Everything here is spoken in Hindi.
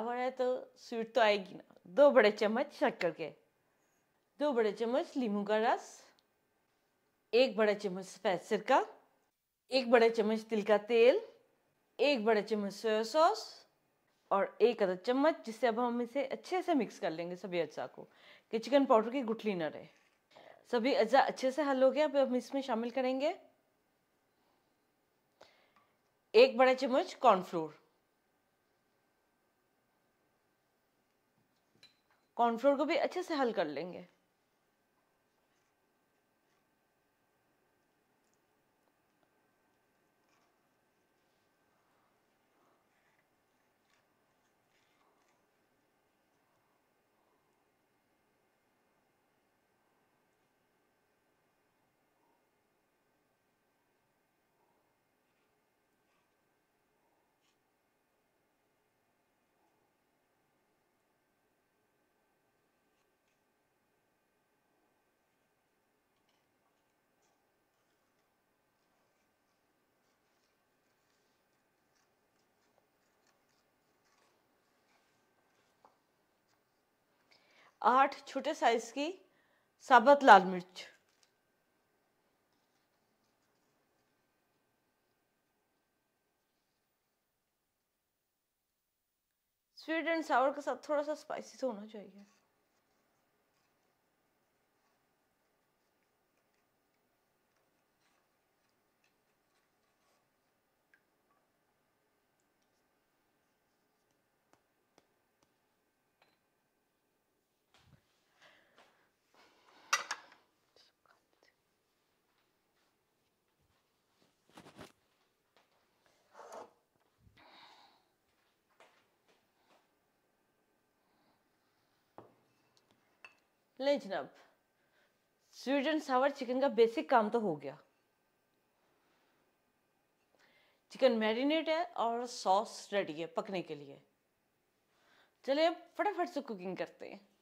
हमारा तो स्वीट तो आएगी ना दो बड़े चम्मच शक्कर के दो बड़े चम्मच लीमू का रस एक बड़ा चम्मच सफ़ेद सिरका एक बड़ा चम्मच तिल का तेल एक बड़ा चम्मच सोया सॉस और एक अदर चम्मच जिससे अब हम इसे अच्छे से मिक्स कर लेंगे सभी अज्जा को कि चिकन पाउडर की गुठली ना रहे सभी अज्जा अच्छे से हल हो गया अब हम इसमें शामिल करेंगे एक बड़ा चम्मच कॉर्नफ्लोर कॉन्फ्लोर को भी अच्छे से हल कर लेंगे आठ छोटे साइज की साबत लाल मिर्च स्वीट एंड सावर के साथ थोड़ा सा स्पाइसी तो होना चाहिए ले जनाब एंड सावर चिकन का बेसिक काम तो हो गया चिकन मैरिनेट है और सॉस रेडी है पकने के लिए चलिए फटाफट से कुकिंग करते हैं